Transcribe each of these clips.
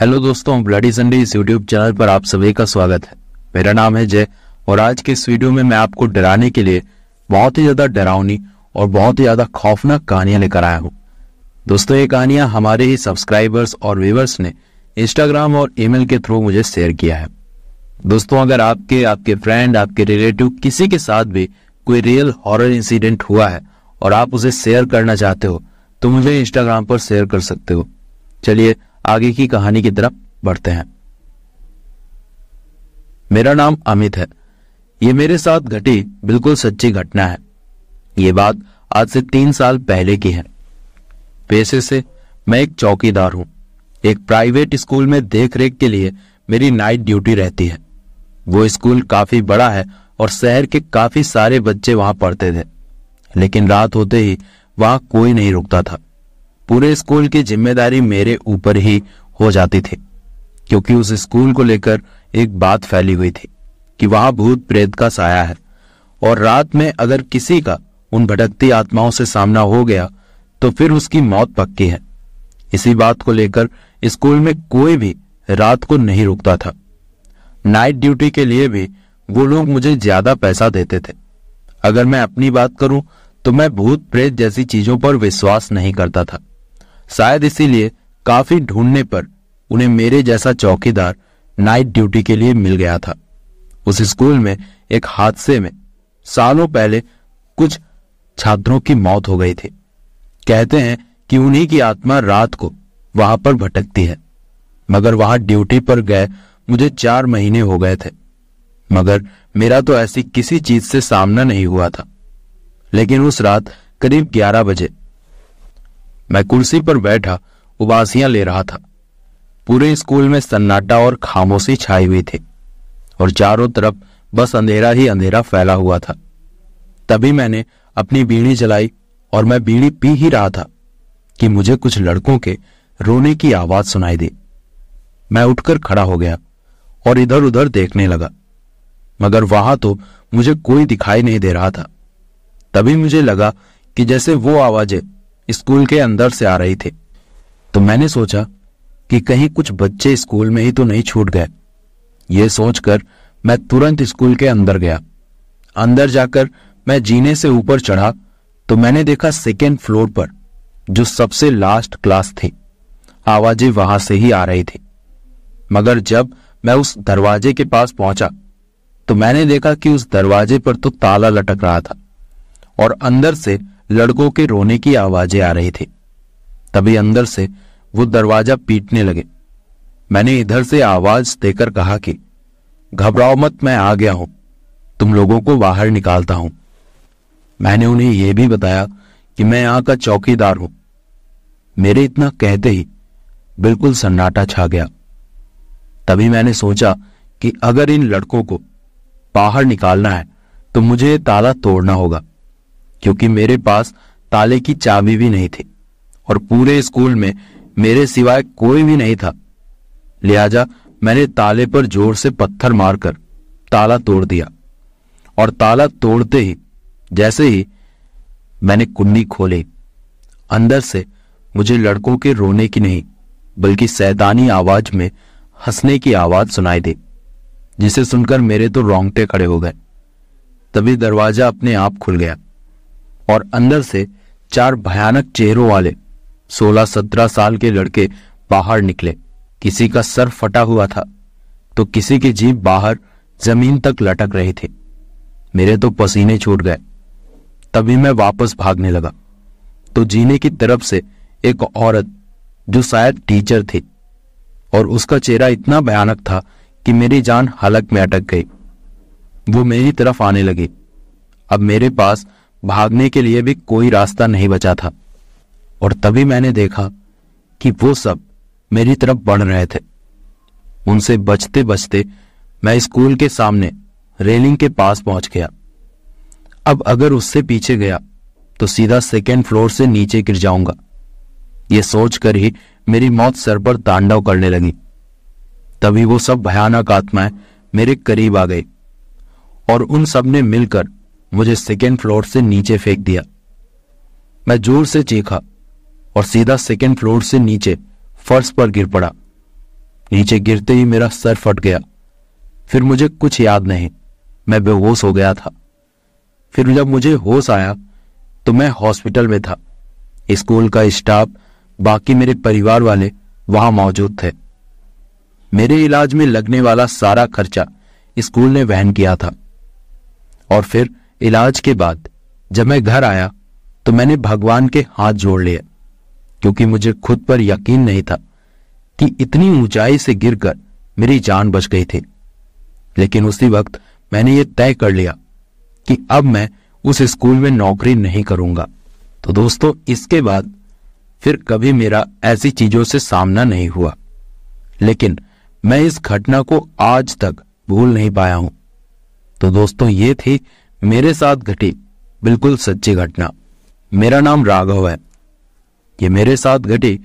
hello दोस्तों bloody Sunday इस YouTube channel पर आप सभी का स्वागत है मेरा नाम है जय और आज के इस वीडियो में मैं आपको डराने के लिए बहुत ही ज्यादा डरावनी और बहुत ही ज्यादा खौफनाक कहानियां लेकर आया हूँ दोस्तों ये कहानियां हमारे ही सब्सक्राइबर्स और व्यूवर्स ने इंस्टाग्राम और ईमेल के थ्रू मुझे शेयर किया है दोस्तों अगर आपके आपके फ्रेंड आपके रिलेटिव किसी के साथ भी कोई रियल हॉरर इंसिडेंट हुआ है और आप उसे शेयर करना चाहते हो तो मुझे इंस्टाग्राम पर शेयर कर सकते हो चलिए आगे की कहानी की तरफ बढ़ते हैं मेरा नाम अमित है ये मेरे साथ घटी बिल्कुल सच्ची घटना है ये बात आज से तीन साल पहले की है पेशे से मैं एक चौकीदार हूं एक प्राइवेट स्कूल में देखरेख के लिए मेरी नाइट ड्यूटी रहती है वो स्कूल काफी बड़ा है और शहर के काफी सारे बच्चे वहां पढ़ते थे लेकिन रात होते ही वहां कोई नहीं रुकता था पूरे स्कूल की जिम्मेदारी मेरे ऊपर ही हो जाती थी क्योंकि उस स्कूल को लेकर एक बात फैली हुई थी कि वहां भूत प्रेत का साया है और रात में अगर किसी का उन भटकती आत्माओं से सामना हो गया तो फिर उसकी मौत पक्की है इसी बात को लेकर स्कूल में कोई भी रात को नहीं रुकता था नाइट ड्यूटी के लिए भी वो लोग मुझे ज्यादा पैसा देते थे अगर मैं अपनी बात करूं तो मैं भूत प्रेत जैसी चीजों पर विश्वास नहीं करता था शायद इसीलिए काफी ढूंढने पर उन्हें मेरे जैसा चौकीदार नाइट ड्यूटी के लिए मिल गया था उस स्कूल में एक हादसे में सालों पहले कुछ छात्रों की मौत हो गई थी कहते हैं कि उन्हीं की आत्मा रात को वहां पर भटकती है मगर वहां ड्यूटी पर गए मुझे चार महीने हो गए थे मगर मेरा तो ऐसी किसी चीज से सामना नहीं हुआ था लेकिन उस रात करीब ग्यारह बजे मैं कुर्सी पर बैठा उबासियां ले रहा था पूरे स्कूल में सन्नाटा और खामोशी छाई हुई थी और चारों तरफ बस अंधेरा ही अंधेरा फैला हुआ था तभी मैंने अपनी बीड़ी जलाई और मैं बीड़ी पी ही रहा था कि मुझे कुछ लड़कों के रोने की आवाज सुनाई दी मैं उठकर खड़ा हो गया और इधर उधर देखने लगा मगर वहां तो मुझे कोई दिखाई नहीं दे रहा था तभी मुझे लगा कि जैसे वो आवाजें स्कूल के अंदर से आ रही थी तो मैंने सोचा कि कहीं कुछ बच्चे स्कूल में ही तो नहीं छूट गए यह सोचकर मैं तुरंत स्कूल के अंदर गया अंदर जाकर मैं जीने से ऊपर चढ़ा तो मैंने देखा सेकेंड फ्लोर पर जो सबसे लास्ट क्लास थी आवाजें वहां से ही आ रही थी मगर जब मैं उस दरवाजे के पास पहुंचा तो मैंने देखा कि उस दरवाजे पर तो ताला लटक रहा था और अंदर से लड़कों के रोने की आवाजें आ रही थी तभी अंदर से वो दरवाजा पीटने लगे मैंने इधर से आवाज देकर कहा कि घबराओ मत मैं आ गया हूं तुम लोगों को बाहर निकालता हूं मैंने उन्हें यह भी बताया कि मैं यहां का चौकीदार हूं मेरे इतना कहते ही बिल्कुल सन्नाटा छा गया तभी मैंने सोचा कि अगर इन लड़कों को बाहर निकालना है तो मुझे ताला तोड़ना होगा क्योंकि मेरे पास ताले की चाबी भी नहीं थी और पूरे स्कूल में मेरे सिवाय कोई भी नहीं था लिहाजा मैंने ताले पर जोर से पत्थर मारकर ताला तोड़ दिया और ताला तोड़ते ही जैसे ही मैंने कुंडी खोली अंदर से मुझे लड़कों के रोने की नहीं बल्कि सैतानी आवाज में हंसने की आवाज सुनाई दी जिसे सुनकर मेरे तो रोंगटे खड़े हो गए तभी दरवाजा अपने आप खुल गया और अंदर से चार भयानक चेहरों वाले सोलह सत्रह साल के लड़के बाहर निकले किसी का सर फटा हुआ था तो किसी की जीप बाहर जमीन तक लटक रहे थे मेरे तो पसीने छूट गए तभी मैं वापस भागने लगा तो जीने की तरफ से एक औरत जो शायद टीचर थी और उसका चेहरा इतना भयानक था कि मेरी जान हलक में अटक गई वो मेरी तरफ आने लगी अब मेरे पास भागने के लिए भी कोई रास्ता नहीं बचा था और तभी मैंने देखा कि वो सब मेरी तरफ बढ़ रहे थे उनसे बचते बचते मैं स्कूल के सामने रेलिंग के पास पहुंच गया अब अगर उससे पीछे गया तो सीधा सेकेंड फ्लोर से नीचे गिर जाऊंगा ये सोचकर ही मेरी मौत सर पर तांडव करने लगी तभी वो सब भयानक आत्माएं मेरे करीब आ गई और उन सब ने मिलकर मुझे सेकेंड फ्लोर से नीचे फेंक दिया मैं जोर से चीखा और सीधा सेकेंड फ्लोर से नीचे फर्श पर गिर पड़ा नीचे गिरते ही मेरा सर फट गया फिर मुझे कुछ याद नहीं मैं बेहोश हो गया था फिर जब मुझे होश आया तो मैं हॉस्पिटल में था स्कूल का स्टाफ बाकी मेरे परिवार वाले वहां मौजूद थे मेरे इलाज में लगने वाला सारा खर्चा स्कूल ने वहन किया था और फिर इलाज के बाद जब मैं घर आया तो मैंने भगवान के हाथ जोड़ लिए क्योंकि मुझे खुद पर यकीन नहीं था कि इतनी ऊंचाई से गिरकर मेरी जान बच गई थी लेकिन उसी वक्त मैंने ये तय कर लिया कि अब मैं उस स्कूल में नौकरी नहीं करूंगा तो दोस्तों इसके बाद फिर कभी मेरा ऐसी चीजों से सामना नहीं हुआ लेकिन मैं इस घटना को आज तक भूल नहीं पाया हूं तो दोस्तों ये थी मेरे साथ घटी बिल्कुल सच्ची घटना मेरा नाम राघव है ये मेरे साथ घटी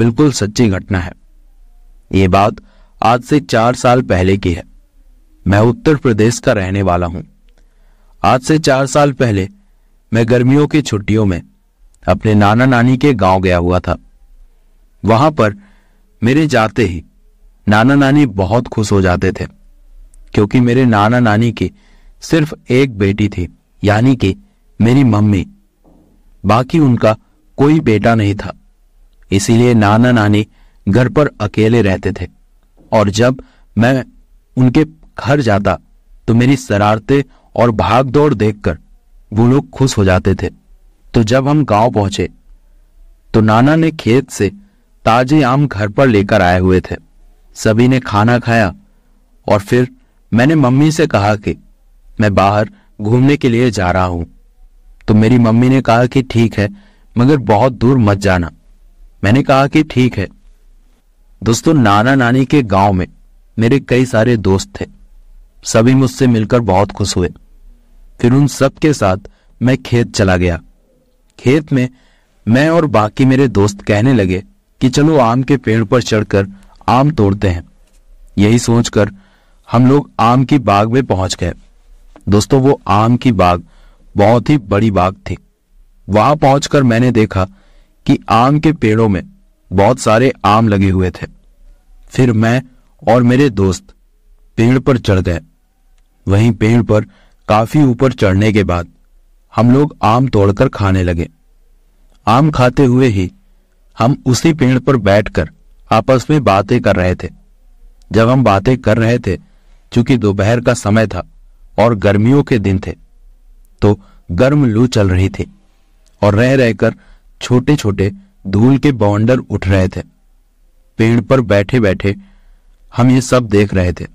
बिल्कुल सच्ची घटना है ये बात आज से चार साल पहले की है मैं उत्तर प्रदेश का रहने वाला हूं आज से चार साल पहले मैं गर्मियों की छुट्टियों में अपने नाना नानी के गांव गया हुआ था वहां पर मेरे जाते ही नाना नानी बहुत खुश हो जाते थे क्योंकि मेरे नाना नानी की सिर्फ एक बेटी थी यानी कि मेरी मम्मी बाकी उनका कोई बेटा नहीं था इसीलिए नाना नानी घर पर अकेले रहते थे और जब मैं उनके घर जाता तो मेरी शरारते और भागदौड़ देखकर वो लोग खुश हो जाते थे तो जब हम गांव पहुंचे तो नाना ने खेत से ताजे आम घर पर लेकर आए हुए थे सभी ने खाना खाया और फिर मैंने मम्मी से कहा कि मैं बाहर घूमने के लिए जा रहा हूं तो मेरी मम्मी ने कहा कि ठीक है मगर बहुत दूर मत जाना मैंने कहा कि ठीक है दोस्तों नाना नानी के गांव में मेरे कई सारे दोस्त थे सभी मुझसे मिलकर बहुत खुश हुए फिर उन सब के साथ मैं खेत चला गया खेत में मैं और बाकी मेरे दोस्त कहने लगे कि चलो आम के पेड़ पर चढ़कर आम तोड़ते हैं यही सोचकर हम लोग आम की बाग में पहुंच गए दोस्तों वो आम की बाग बहुत ही बड़ी बाग थी वहां पहुंचकर मैंने देखा कि आम के पेड़ों में बहुत सारे आम लगे हुए थे फिर मैं और मेरे दोस्त पेड़ पर चढ़ गए वहीं पेड़ पर काफी ऊपर चढ़ने के बाद हम लोग आम तोड़कर खाने लगे आम खाते हुए ही हम उसी पेड़ पर बैठकर आपस में बातें कर रहे थे जब हम बातें कर रहे थे चूंकि दोपहर का समय था और गर्मियों के दिन थे तो गर्म लू चल रही थी और रह रहकर छोटे छोटे धूल के बाउंडर उठ रहे थे पेड़ पर बैठे बैठे हम ये सब देख रहे थे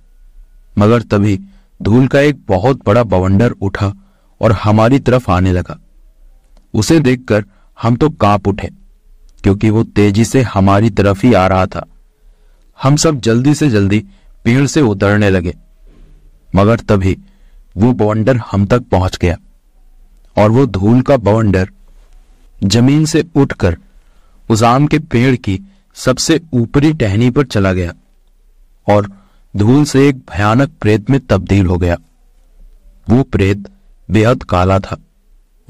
मगर तभी धूल का एक बहुत बड़ा बवंडर उठा और हमारी तरफ आने लगा उसे देखकर हम तो कांप उठे क्योंकि वो तेजी से हमारी तरफ ही आ रहा था हम सब जल्दी से जल्दी पेड़ से उतरने लगे मगर तभी वो बवंडर हम तक पहुंच गया और वो धूल का बवंडर जमीन से उठकर उस आम के पेड़ की सबसे ऊपरी टहनी पर चला गया और धूल से एक भयानक प्रेत में तब्दील हो गया वो प्रेत बेहद काला था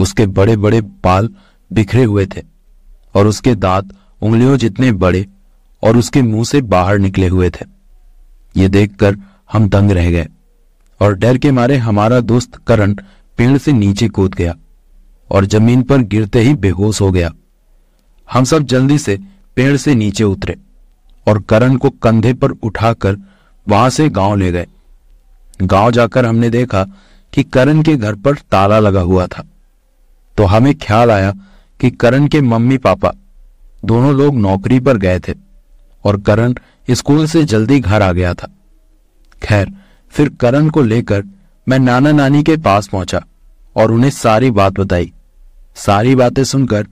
उसके बड़े बड़े बाल बिखरे हुए थे और उसके दांत उंगलियों जितने बड़े और उसके मुंह से बाहर निकले हुए थे ये देखकर हम दंग रह गए और डर के मारे हमारा दोस्त करण पेड़ से नीचे कूद गया और जमीन पर गिरते ही बेहोश हो गया हम सब जल्दी से पेड़ से नीचे उतरे और करण को कंधे पर उठाकर वहां से गांव ले गए गांव जाकर हमने देखा कि करण के घर पर ताला लगा हुआ था तो हमें ख्याल आया कि करण के मम्मी पापा दोनों लोग नौकरी पर गए थे और करण स्कूल से जल्दी घर आ गया था खैर फिर करण को लेकर मैं नाना नानी के पास पहुंचा और उन्हें सारी बात बताई सारी बातें सुनकर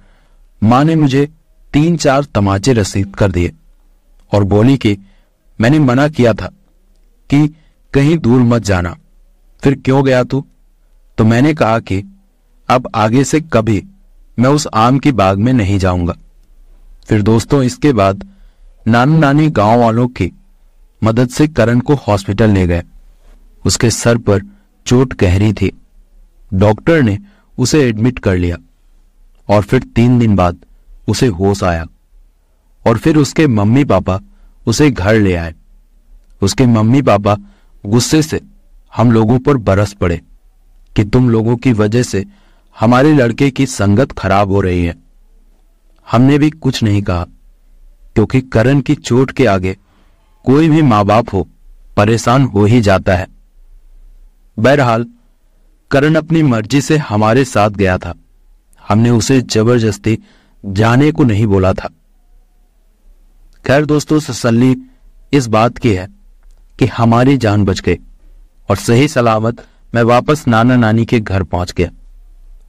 माँ ने मुझे तीन चार तमाचे रसीद कर दिए और बोली कि मैंने मना किया था कि कहीं दूर मत जाना फिर क्यों गया तू तो मैंने कहा कि अब आगे से कभी मैं उस आम की बाग में नहीं जाऊंगा फिर दोस्तों इसके बाद नानू नानी गांव वालों की मदद से करण को हॉस्पिटल ले गए उसके सर पर चोट गहरी थी डॉक्टर ने उसे एडमिट कर लिया और फिर तीन दिन बाद उसे होश आया और फिर उसके मम्मी पापा उसे घर ले आए उसके मम्मी पापा गुस्से से हम लोगों पर बरस पड़े कि तुम लोगों की वजह से हमारे लड़के की संगत खराब हो रही है हमने भी कुछ नहीं कहा क्योंकि करण की चोट के आगे कोई भी माँ बाप हो परेशान हो ही जाता है बहरहाल करण अपनी मर्जी से हमारे साथ गया था हमने उसे जबरदस्ती जाने को नहीं बोला था खैर दोस्तों तसली इस बात की है कि हमारी जान बच गई और सही सलामत मैं वापस नाना नानी के घर पहुंच गया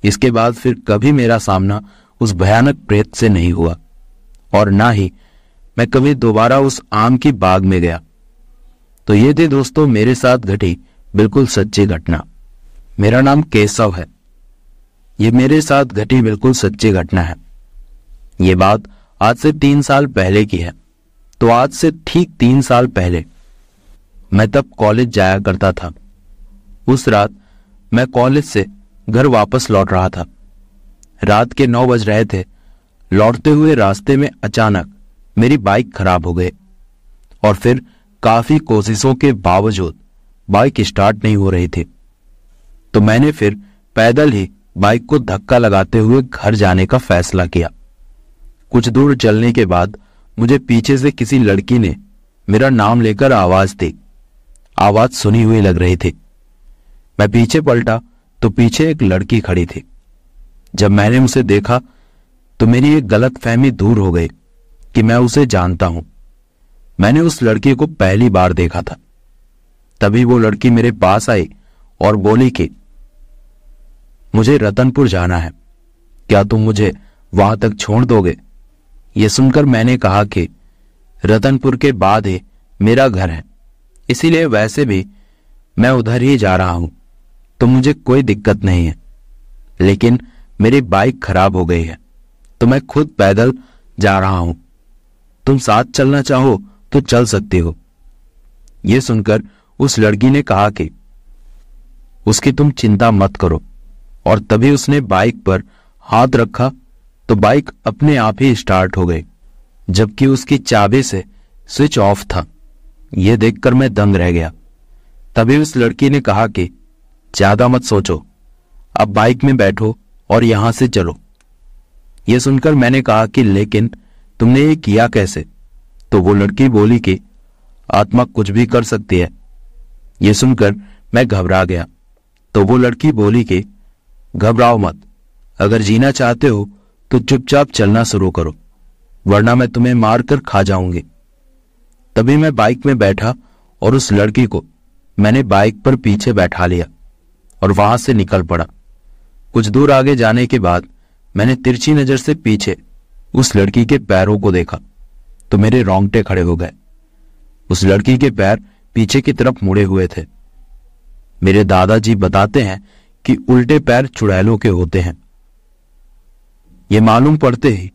इसके बाद फिर कभी मेरा सामना उस भयानक प्रेत से नहीं हुआ और ना ही मैं कभी दोबारा उस आम की बाग में गया तो ये थे दोस्तों मेरे साथ घटी बिल्कुल सच्ची घटना मेरा नाम केशव है ये मेरे साथ घटी बिल्कुल सच्ची घटना है ये बात आज से तीन साल पहले की है तो आज से ठीक तीन साल पहले मैं तब कॉलेज जाया करता था उस रात मैं कॉलेज से घर वापस लौट रहा था रात के नौ बज रहे थे लौटते हुए रास्ते में अचानक मेरी बाइक खराब हो गई और फिर काफी कोशिशों के बावजूद बाइक स्टार्ट नहीं हो रही थी तो मैंने फिर पैदल ही बाइक को धक्का लगाते हुए घर जाने का फैसला किया कुछ दूर चलने के बाद मुझे पीछे से किसी लड़की ने मेरा नाम लेकर आवाज दी आवाज सुनी हुई लग रही थी मैं पीछे पलटा तो पीछे एक लड़की खड़ी थी जब मैंने उसे देखा तो मेरी एक गलत फहमी दूर हो गई कि मैं उसे जानता हूं मैंने उस लड़की को पहली बार देखा था तभी वो लड़की मेरे पास आई और बोली कि मुझे रतनपुर जाना है क्या तुम मुझे वहां तक छोड़ दोगे ये सुनकर मैंने कहा कि रतनपुर के बाद ही मेरा घर है इसीलिए वैसे भी मैं उधर ही जा रहा हूं तो मुझे कोई दिक्कत नहीं है लेकिन मेरी बाइक खराब हो गई है तो मैं खुद पैदल जा रहा हूं तुम साथ चलना चाहो तो चल सकती हो यह सुनकर उस लड़की ने कहा कि उसकी तुम चिंता मत करो और तभी उसने बाइक पर हाथ रखा तो बाइक अपने आप ही स्टार्ट हो गई जबकि उसकी चाबी से स्विच ऑफ था यह देखकर मैं दंग रह गया तभी उस लड़की ने कहा कि ज्यादा मत सोचो अब बाइक में बैठो और यहां से चलो यह सुनकर मैंने कहा कि लेकिन तुमने ये किया कैसे तो वो लड़की बोली कि आत्मा कुछ भी कर सकती है ये सुनकर मैं घबरा गया तो वो लड़की बोली कि घबराओ मत अगर जीना चाहते हो तो चुपचाप चलना शुरू करो वरना मैं तुम्हें मारकर खा जाऊंगी तभी मैं बाइक में बैठा और उस लड़की को मैंने बाइक पर पीछे बैठा लिया और वहां से निकल पड़ा कुछ दूर आगे जाने के बाद मैंने तिरछी नजर से पीछे उस लड़की के पैरों को देखा तो मेरे रोंगटे खड़े हो गए उस लड़की के पैर पीछे की तरफ मुड़े हुए थे मेरे दादाजी बताते हैं कि उल्टे पैर चुड़ैलों के होते हैं यह मालूम पड़ते ही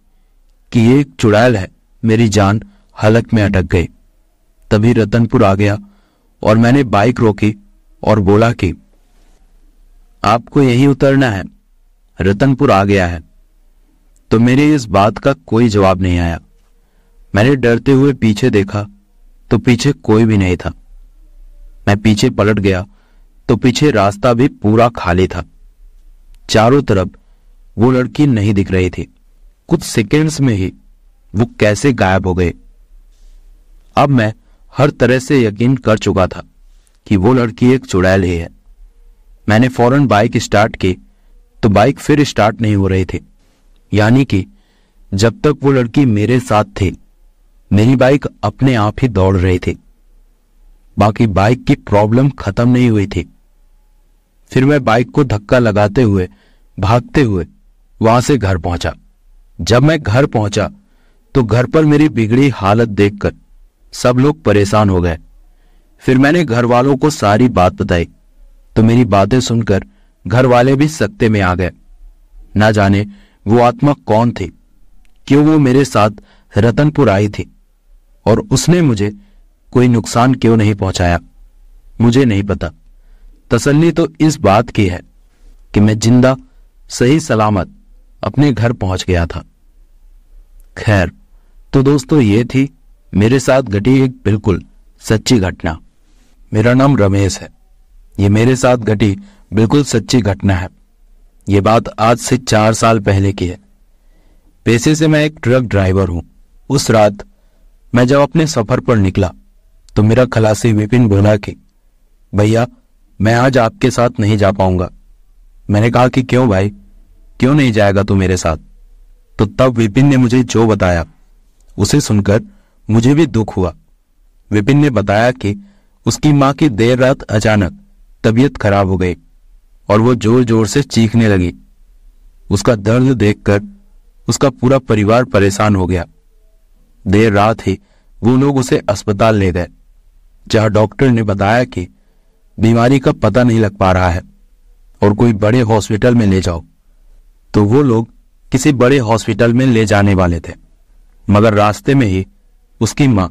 कि एक चुड़ैल है मेरी जान हलक में अटक गई तभी रतनपुर आ गया और मैंने बाइक रोकी और बोला कि आपको यही उतरना है रतनपुर आ गया है तो मेरे इस बात का कोई जवाब नहीं आया मैंने डरते हुए पीछे देखा तो पीछे कोई भी नहीं था मैं पीछे पलट गया तो पीछे रास्ता भी पूरा खाली था चारों तरफ वो लड़की नहीं दिख रही थी कुछ सेकेंड्स में ही वो कैसे गायब हो गए अब मैं हर तरह से यकीन कर चुका था कि वो लड़की एक चुड़ैल ही है मैंने फौरन बाइक स्टार्ट की तो बाइक फिर स्टार्ट नहीं हो रही थी यानी कि जब तक वो लड़की मेरे साथ थी मेरी बाइक अपने आप ही दौड़ रही थी बाकी बाइक की प्रॉब्लम खत्म नहीं हुई थी फिर मैं बाइक को धक्का लगाते हुए भागते हुए वहां से घर पहुंचा जब मैं घर पहुंचा तो घर पर मेरी बिगड़ी हालत देखकर सब लोग परेशान हो गए फिर मैंने घर वालों को सारी बात बताई तो मेरी बातें सुनकर घर वाले भी सत्ते में आ गए ना जाने वो आत्मा कौन थी क्यों वो मेरे साथ रतनपुर आई थी और उसने मुझे कोई नुकसान क्यों नहीं पहुंचाया मुझे नहीं पता तसल्ली तो इस बात की है कि मैं जिंदा सही सलामत अपने घर पहुंच गया था खैर तो दोस्तों ये थी मेरे साथ घटी एक बिल्कुल सच्ची घटना मेरा नाम रमेश है ये मेरे साथ घटी बिल्कुल सच्ची घटना है ये बात आज से चार साल पहले की है पैसे से मैं एक ट्रक ड्राइवर हूं उस रात मैं जब अपने सफर पर निकला तो मेरा खलासी विपिन बोला कि भैया मैं आज आपके साथ नहीं जा पाऊंगा मैंने कहा कि क्यों भाई क्यों नहीं जाएगा तू मेरे साथ तो तब विपिन ने मुझे जो बताया उसे सुनकर मुझे भी दुख हुआ विपिन ने बताया कि उसकी माँ की देर रात अचानक तबीयत खराब हो गई और वो जोर जोर से चीखने लगी उसका दर्द देखकर उसका पूरा परिवार परेशान हो गया देर रात ही वो लोग उसे अस्पताल ले गए जहां डॉक्टर ने बताया कि बीमारी का पता नहीं लग पा रहा है और कोई बड़े हॉस्पिटल में ले जाओ तो वो लोग किसी बड़े हॉस्पिटल में ले जाने वाले थे मगर रास्ते में ही उसकी माँ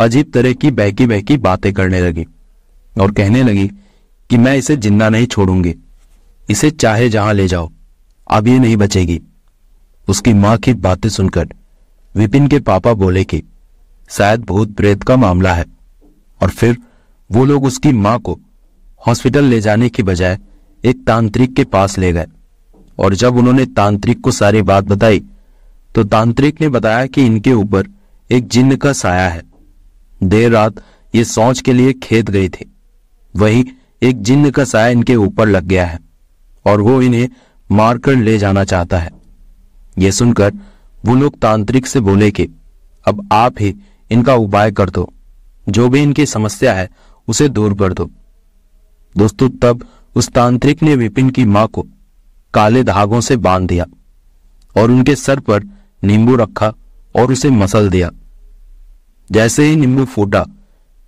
अजीब तरह की बहकी बहकी बातें करने लगी और कहने लगी कि मैं इसे जिंदा नहीं छोड़ूंगी इसे चाहे जहां ले जाओ अब ये नहीं बचेगी उसकी माँ की बातें सुनकर विपिन के पापा बोले कि शायद भूत प्रेत का मामला है और फिर वो लोग उसकी माँ को हॉस्पिटल ले जाने के बजाय एक तांत्रिक के पास ले गए और जब उन्होंने तांत्रिक को सारी बात बताई तो तांत्रिक ने बताया कि इनके ऊपर एक जिन्न का साया है देर रात ये सौच के लिए खेत गई थी वही एक जिन्न का साया इनके ऊपर लग गया है और वो इन्हें मारकर ले जाना चाहता है यह सुनकर वो लोग तांत्रिक से बोले कि अब आप ही इनका उपाय कर दो जो भी इनकी समस्या है उसे दूर कर दो दोस्तों तब उस तांत्रिक ने विपिन की मां को काले धागों से बांध दिया और उनके सर पर नींबू रखा और उसे मसल दिया जैसे ही नींबू फूटा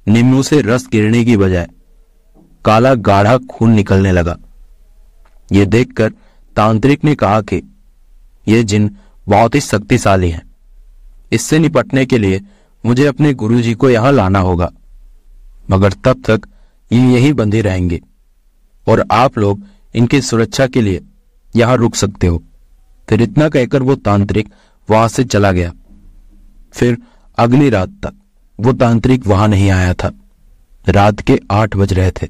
नींबू से रस गिरने की बजाय काला गाढ़ा खून निकलने लगा यह देखकर तांत्रिक ने कहा कि यह जिन बहुत ही शक्तिशाली है इससे निपटने के लिए मुझे अपने गुरुजी को यहां लाना होगा मगर तब तक ये यही बंधे रहेंगे और आप लोग इनकी सुरक्षा के लिए यहां रुक सकते हो फिर इतना कहकर वो तांत्रिक वहां से चला गया फिर अगली रात तक वो तांत्रिक वहां नहीं आया था रात के आठ बज रहे थे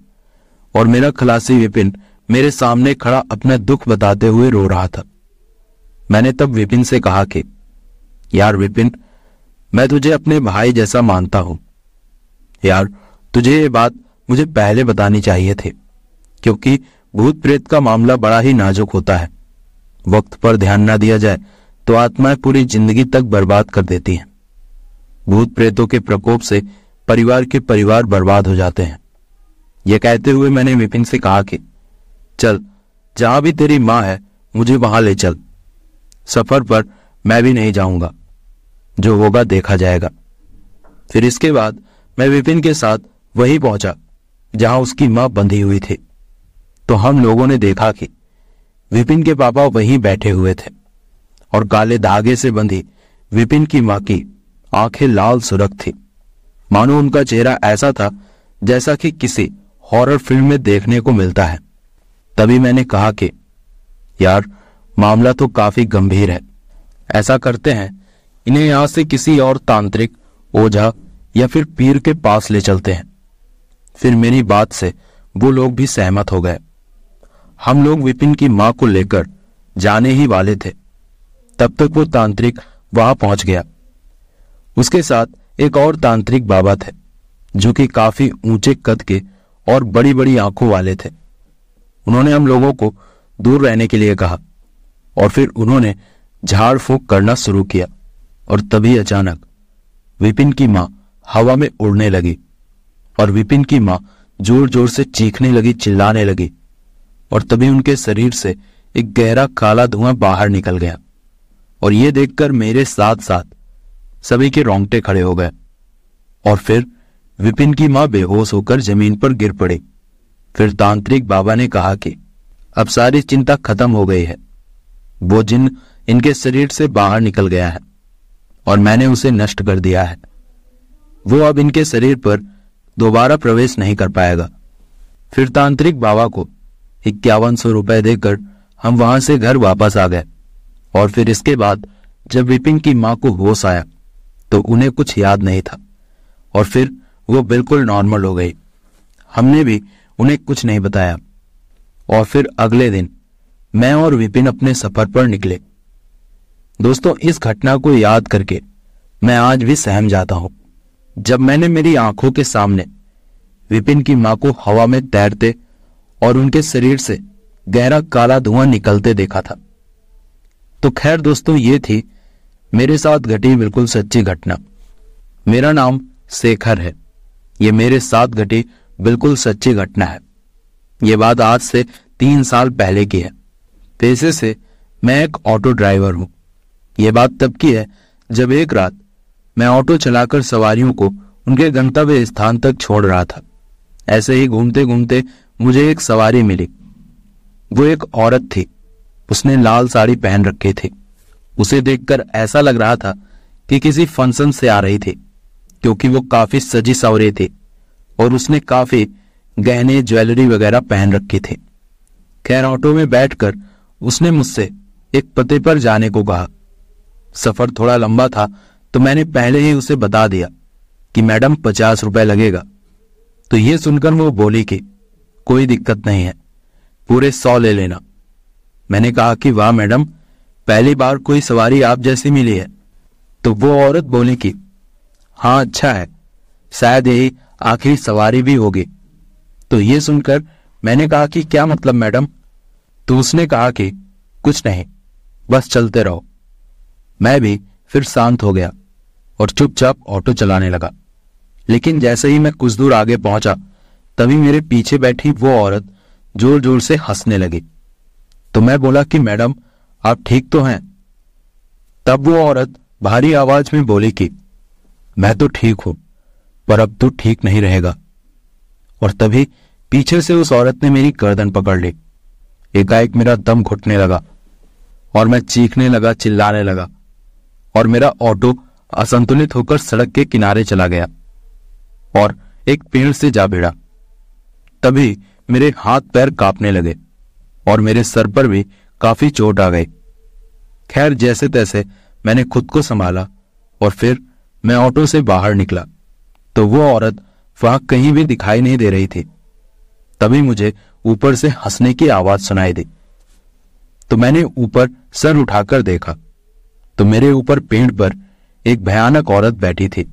और मेरा खलासी विपिन मेरे सामने खड़ा अपना दुख बताते हुए रो रहा था मैंने तब विपिन से कहा कि यार विपिन मैं तुझे अपने भाई जैसा मानता हूं यार तुझे ये बात मुझे पहले बतानी चाहिए थी क्योंकि भूत प्रेत का मामला बड़ा ही नाजुक होता है वक्त पर ध्यान ना दिया जाए तो आत्माएं पूरी जिंदगी तक बर्बाद कर देती हैं भूत प्रेतों के प्रकोप से परिवार के परिवार बर्बाद हो जाते हैं यह कहते हुए मैंने विपिन से कहा कि चल जहां भी तेरी मां है मुझे वहां ले चल सफर पर मैं भी नहीं जाऊंगा जो होगा देखा जाएगा फिर इसके बाद मैं विपिन के साथ वही पहुंचा जहां उसकी मां बंधी हुई थी तो हम लोगों ने देखा कि विपिन के पापा वहीं बैठे हुए थे और काले धागे से बंधी विपिन की मां की आंखें लाल सुरख थी मानो उनका चेहरा ऐसा था जैसा कि किसी हॉरर फिल्म में देखने को मिलता है तभी मैंने कहा कि यार मामला तो काफी गंभीर है ऐसा करते हैं इन्हें यहां से किसी और तांत्रिक ओझा या फिर पीर के पास ले चलते हैं फिर मेरी बात से वो लोग भी सहमत हो गए हम लोग विपिन की मां को लेकर जाने ही वाले थे तब तक वो तांत्रिक वहां पहुंच गया उसके साथ एक और तांत्रिक बाबा थे जो कि काफी ऊंचे कद के और बड़ी बड़ी आंखों वाले थे उन्होंने हम लोगों को दूर रहने के लिए कहा और फिर उन्होंने झाड़ फूक करना शुरू किया और तभी अचानक विपिन की मां हवा में उड़ने लगी और विपिन की मां जोर जोर से चीखने लगी चिल्लाने लगी और तभी उनके शरीर से एक गहरा काला धुआं बाहर निकल गया और यह देखकर मेरे साथ साथ सभी के रोंगटे खड़े हो गए और फिर विपिन की मां बेहोश होकर जमीन पर गिर पड़ी फिर तांत्रिक बाबा ने कहा कि अब सारी चिंता खत्म हो गई है वो जिन इनके शरीर से बाहर निकल गया है और मैंने उसे नष्ट कर दिया है वो अब इनके शरीर पर दोबारा प्रवेश नहीं कर पाएगा फिर तांत्रिक बाबा को इक्यावन सौ रुपए देकर हम वहां से घर वापस आ गए और फिर इसके बाद जब विपिन की मां को होश आया तो उन्हें कुछ याद नहीं था और फिर वो बिल्कुल नॉर्मल हो गई हमने भी उन्हें कुछ नहीं बताया और फिर अगले दिन मैं और विपिन अपने सफर पर निकले दोस्तों इस घटना को याद करके मैं आज भी सहम जाता हूं जब मैंने मेरी आंखों के सामने विपिन की मां को हवा में तैरते और उनके शरीर से गहरा काला धुआं निकलते देखा था तो खैर दोस्तों ये थी मेरे साथ घटी बिल्कुल सच्ची घटना मेरा नाम शेखर है ये मेरे साथ घटी बिल्कुल सच्ची घटना है ये बात आज से तीन साल पहले की है पेशे से मैं एक ऑटो ड्राइवर हूं यह बात तब की है जब एक रात मैं ऑटो चलाकर सवारियों को उनके गंतव्य स्थान तक छोड़ रहा था ऐसे ही घूमते घूमते मुझे एक सवारी मिली वो एक औरत थी उसने लाल साड़ी पहन रखे थे उसे देखकर ऐसा लग रहा था कि किसी फंक्शन से आ रही थी क्योंकि वो काफी सजी सवरे थे और उसने काफी गहने ज्वेलरी वगैरह पहन रखे थे खैर ऑटो में बैठकर उसने मुझसे एक पते पर जाने को कहा सफर थोड़ा लंबा था तो मैंने पहले ही उसे बता दिया कि मैडम पचास रुपए लगेगा तो यह सुनकर वो बोली कि कोई दिक्कत नहीं है पूरे सौ ले लेना मैंने कहा कि वाह मैडम पहली बार कोई सवारी आप जैसी मिली है तो वो औरत बोली कि हाँ अच्छा है शायद यही आखिरी सवारी भी होगी तो ये सुनकर मैंने कहा कि क्या मतलब मैडम तो उसने कहा कि कुछ नहीं बस चलते रहो मैं भी फिर शांत हो गया और चुपचाप ऑटो चलाने लगा लेकिन जैसे ही मैं कुछ दूर आगे पहुंचा तभी मेरे पीछे बैठी वो औरत जोर जोर से हंसने लगी तो मैं बोला कि मैडम आप ठीक तो हैं तब वो औरत भारी आवाज में बोली कि मैं तो ठीक हूं पर अब तू ठीक नहीं रहेगा और तभी पीछे से उस औरत ने मेरी गर्दन पकड़ ली एकाएक मेरा दम घुटने लगा और मैं चीखने लगा चिल्लाने लगा और मेरा ऑटो असंतुलित होकर सड़क के किनारे चला गया और एक पेड़ से जा भिड़ा तभी मेरे हाथ पैर कांपने लगे और मेरे सर पर भी काफी चोट आ गई खैर जैसे तैसे मैंने खुद को संभाला और फिर मैं ऑटो से बाहर निकला तो वो औरत वहां कहीं भी दिखाई नहीं दे रही थी तभी मुझे ऊपर से हंसने की आवाज सुनाई दी तो मैंने ऊपर सर उठाकर देखा तो मेरे ऊपर पेड़ पर एक भयानक औरत बैठी थी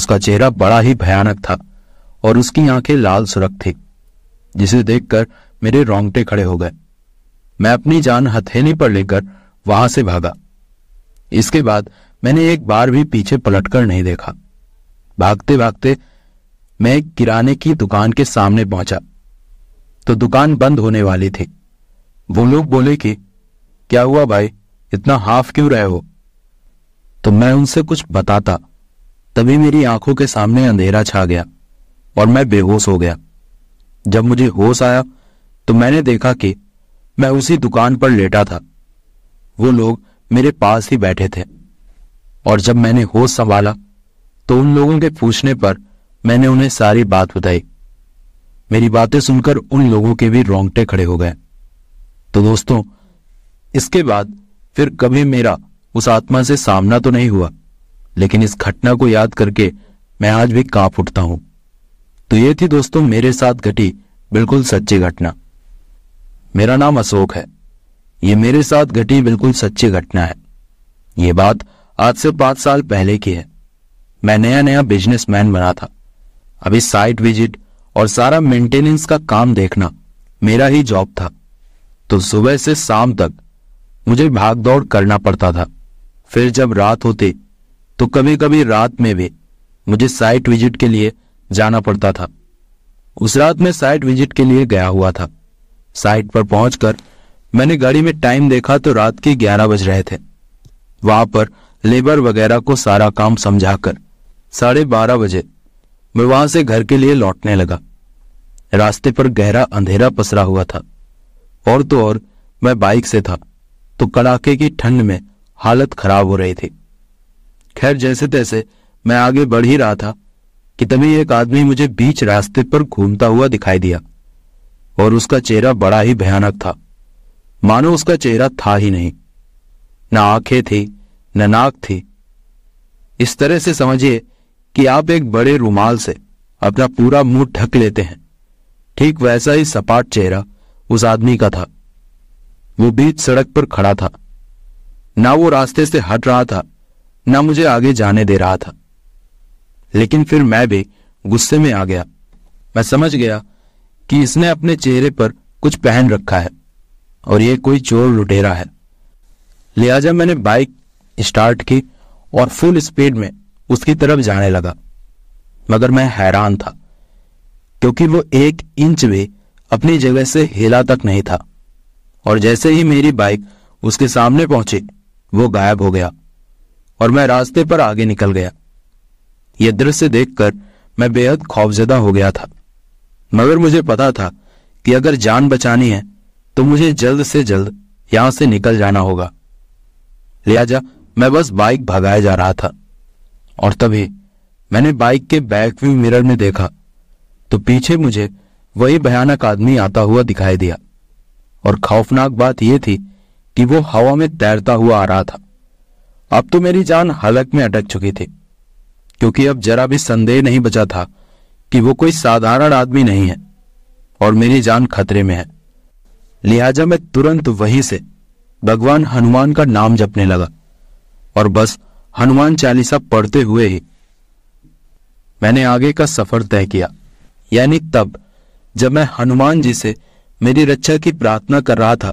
उसका चेहरा बड़ा ही भयानक था और उसकी आंखें लाल सुरख थी जिसे देखकर मेरे रोंगटे खड़े हो गए मैं अपनी जान हथेली पर लेकर वहां से भागा इसके बाद मैंने एक बार भी पीछे पलटकर नहीं देखा भागते भागते मैं एक किराने की दुकान के सामने पहुंचा तो दुकान बंद होने वाली थी वो लोग बोले कि क्या हुआ भाई इतना हाफ क्यों रहे हो तो मैं उनसे कुछ बताता तभी मेरी आंखों के सामने अंधेरा छा गया और मैं बेहोश हो गया जब मुझे होश आया तो मैंने देखा कि मैं उसी दुकान पर लेटा था वो लोग मेरे पास ही बैठे थे और जब मैंने होश संभाला तो उन लोगों के पूछने पर मैंने उन्हें सारी बात बताई मेरी बातें सुनकर उन लोगों के भी रोंगटे खड़े हो गए तो दोस्तों इसके बाद फिर कभी मेरा उस आत्मा से सामना तो नहीं हुआ लेकिन इस घटना को याद करके मैं आज भी कांप उठता हूं तो ये थी दोस्तों मेरे साथ घटी बिल्कुल सच्ची घटना मेरा नाम अशोक है ये मेरे साथ घटी बिल्कुल सच्ची घटना है ये बात आज से पांच साल पहले की है मैं नया नया बिजनेसमैन बना था अभी साइट विजिट और सारा मेंटेनेंस का काम देखना मेरा ही जॉब था तो सुबह से शाम तक मुझे भाग दौड़ करना पड़ता था फिर जब रात होते तो कभी कभी रात में भी मुझे साइट विजिट के लिए जाना पड़ता था उस रात में साइट विजिट के लिए गया हुआ था साइट पर पहुंचकर मैंने गाड़ी में टाइम देखा तो रात के ग्यारह बज रहे थे वहां पर लेबर वगैरह को सारा काम समझाकर साढ़े बारह बजे मैं वहां से घर के लिए लौटने लगा रास्ते पर गहरा अंधेरा पसरा हुआ था और तो और मैं बाइक से था तो कड़ाके की ठंड में हालत खराब हो रही थी खैर जैसे तैसे मैं आगे बढ़ ही रहा था कि तभी एक आदमी मुझे बीच रास्ते पर घूमता हुआ दिखाई दिया और उसका चेहरा बड़ा ही भयानक था मानो उसका चेहरा था ही नहीं ना आंखें थी न ना नाक थी इस तरह से समझिए कि आप एक बड़े रुमाल से अपना पूरा मुंह ढक लेते हैं ठीक वैसा ही सपाट चेहरा उस आदमी का था वो बीच सड़क पर खड़ा था ना वो रास्ते से हट रहा था ना मुझे आगे जाने दे रहा था लेकिन फिर मैं भी गुस्से में आ गया मैं समझ गया कि इसने अपने चेहरे पर कुछ पहन रखा है और ये कोई चोर लुटेरा है लिहाजा मैंने बाइक स्टार्ट की और फुल स्पीड में उसकी तरफ जाने लगा मगर मैं हैरान था क्योंकि वो एक इंच भी अपनी जगह से हिला तक नहीं था और जैसे ही मेरी बाइक उसके सामने पहुंची वो गायब हो गया और मैं रास्ते पर आगे निकल गया यह दृश्य देखकर मैं बेहद खौफजदा हो गया था मगर मुझे पता था कि अगर जान बचानी है तो मुझे जल्द से जल्द यहां से निकल जाना होगा लिहाजा मैं बस बाइक भगाया जा रहा था और तभी मैंने बाइक के बैक व्यू मिरर में देखा तो पीछे मुझे वही भयानक आदमी आता हुआ दिखाई दिया और खौफनाक बात यह थी कि वो हवा में तैरता हुआ आ रहा था अब तो मेरी जान हलक में अटक चुकी थी क्योंकि अब जरा भी संदेह नहीं बचा था कि वो कोई साधारण आदमी नहीं है और मेरी जान खतरे में है लिहाजा मैं तुरंत वहीं से भगवान हनुमान का नाम जपने लगा और बस हनुमान चालीसा पढ़ते हुए ही मैंने आगे का सफर तय किया यानी तब जब मैं हनुमान जी से मेरी रक्षा की प्रार्थना कर रहा था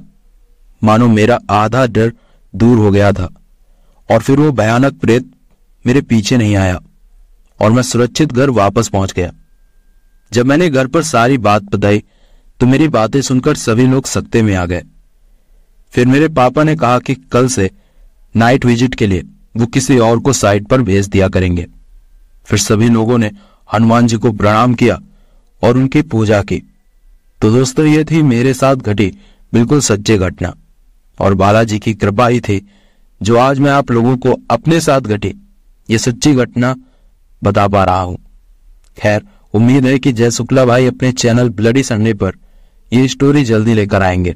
मानो मेरा आधा डर दूर हो गया था और फिर वो भयानक प्रेत मेरे पीछे नहीं आया और मैं सुरक्षित घर वापस पहुंच गया जब मैंने घर पर सारी बात बताई तो मेरी बातें सुनकर सभी लोग सत्ते में आ गए फिर मेरे पापा ने कहा कि कल से नाइट विजिट के लिए वो किसी और को साइट पर भेज दिया करेंगे फिर सभी लोगों ने हनुमान जी को प्रणाम किया और उनकी पूजा की तो दोस्तों ये थी मेरे साथ घटी बिल्कुल सच्चे घटना और बालाजी की कृपा ही थी जो आज मैं आप लोगों को अपने साथ घटी ये सच्ची घटना बता पा रहा हूं खैर उम्मीद है कि जय शुक्ला भाई अपने चैनल ब्लडी संडे पर ये स्टोरी जल्दी लेकर आएंगे